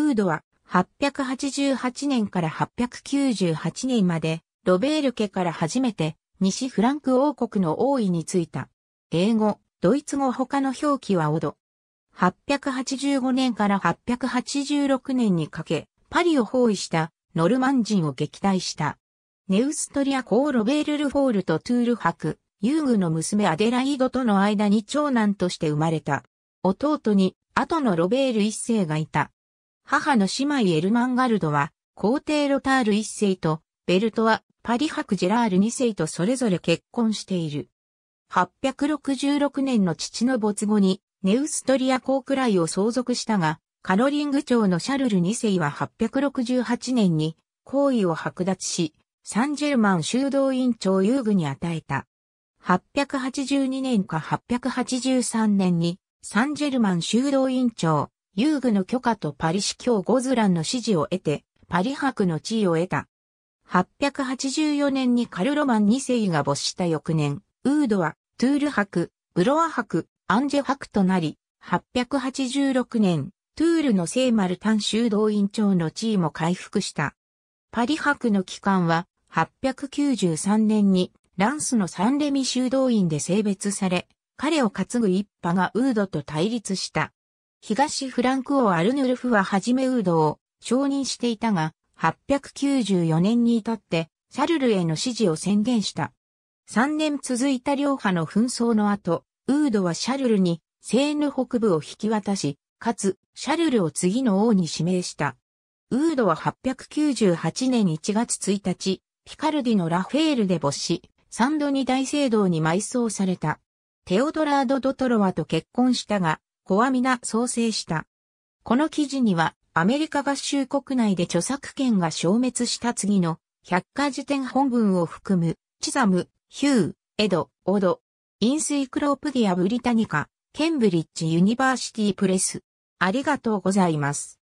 ウードは888年から898年まで、ロベール家から初めて西フランク王国の王位についた。英語、ドイツ語他の表記はオド。885年から886年にかけ、パリを包囲したノルマン人を撃退した。ネウストリア公ロベール・ルフォールとトゥール伯、遊具の娘アデライドとの間に長男として生まれた。弟に、後のロベール一世がいた。母の姉妹エルマンガルドは、皇帝ロタール一世と、ベルトはパリク・ジェラール二世とそれぞれ結婚している。866年の父の没後に、ネウストリア公くらいを相続したが、カロリング朝のシャルル2世は868年に、皇位を剥奪し、サンジェルマン修道院長遊具に与えた。882年か883年に、サンジェルマン修道院長、遊具の許可とパリ市教ゴズランの指示を得て、パリ博の地位を得た。884年にカルロマン2世が没した翌年、ウードはトゥール博、ブロア博、アンジェ博となり、886年、トゥールの聖マルタン修道院長の地位も回復した。パリ博の期間は、893年にランスのサンレミ修道院で性別され、彼を担ぐ一派がウードと対立した。東フランク王アルヌルフははじめウードを承認していたが、894年に至ってシャルルへの支持を宣言した。3年続いた両派の紛争の後、ウードはシャルルにセーヌ北部を引き渡し、かつ、シャルルを次の王に指名した。ウードは898年1月1日、ピカルディのラフェールで没し、サンドニ大聖堂に埋葬された。テオドラード・ドトロワと結婚したが、コアミナ創生した。この記事には、アメリカ合衆国内で著作権が消滅した次の百科事典本文を含む、チザム、ヒュー、エド、オド、インスイクロプディア・ブリタニカ、ケンブリッジ・ユニバーシティ・プレス。ありがとうございます。